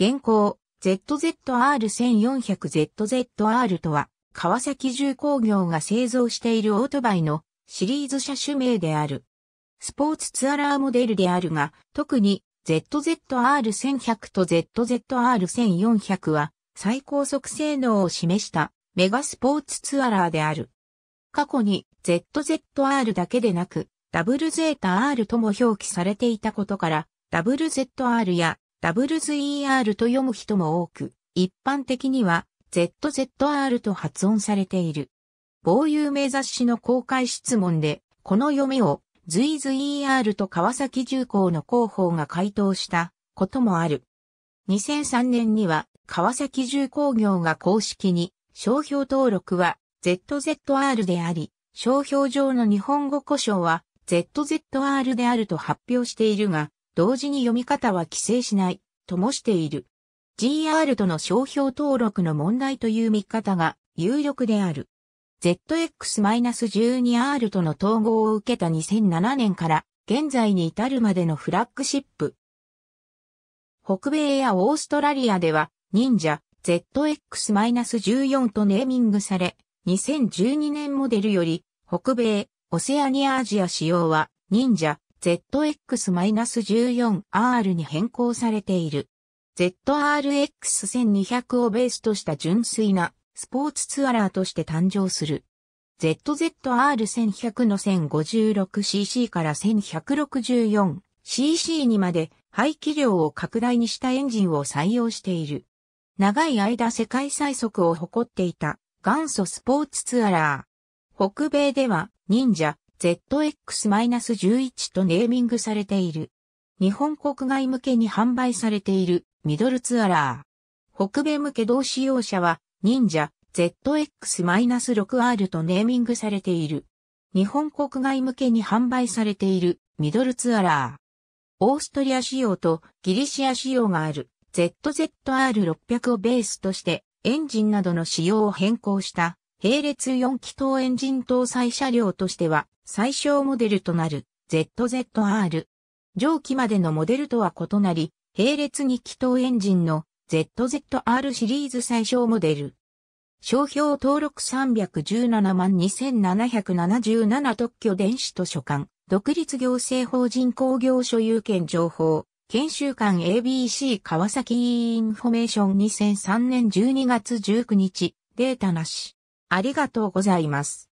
現行 ZZR1400ZZR とは、川崎重工業が製造しているオートバイのシリーズ車種名である。スポーツツアラーモデルであるが、特に ZZR1100 と ZZR1400 は最高速性能を示したメガスポーツツアラーである。過去に ZZR だけでなく、ダブルゼータ R とも表記されていたことから、ダブル ZR やダブルズ ER と読む人も多く、一般的には ZZR と発音されている。某有名雑誌の公開質問で、この読みをズイズ ER と川崎重工の広報が回答したこともある。2003年には川崎重工業が公式に商標登録は ZZR であり、商標上の日本語故障は ZZR であると発表しているが、同時に読み方は規制しない、ともしている。GR との商標登録の問題という見方が有力である。ZX-12R との統合を受けた2007年から現在に至るまでのフラッグシップ。北米やオーストラリアでは忍者 ZX-14 とネーミングされ、2012年モデルより北米、オセアニアアジア仕様は忍者 ZX-14R に変更されている。ZRX1200 をベースとした純粋なスポーツツアラーとして誕生する。ZZR1100 の 1056cc から 1164cc にまで排気量を拡大にしたエンジンを採用している。長い間世界最速を誇っていた元祖スポーツツアラー。北米では忍者、ZX-11 とネーミングされている。日本国外向けに販売されているミドルツアラー。北米向け同使用者は、忍者 ZX-6R とネーミングされている。日本国外向けに販売されているミドルツアラー。オーストリア仕様とギリシア仕様がある ZZR600 をベースとしてエンジンなどの仕様を変更した並列4気筒エンジン搭載車両としては最小モデルとなる ZZR。上記までのモデルとは異なり、並列2気筒エンジンの ZZR シリーズ最小モデル。商標登録317万2777特許電子図書館、独立行政法人工業所有権情報、研修館 ABC 川崎インフォメーション2003年12月19日、データなし。ありがとうございます。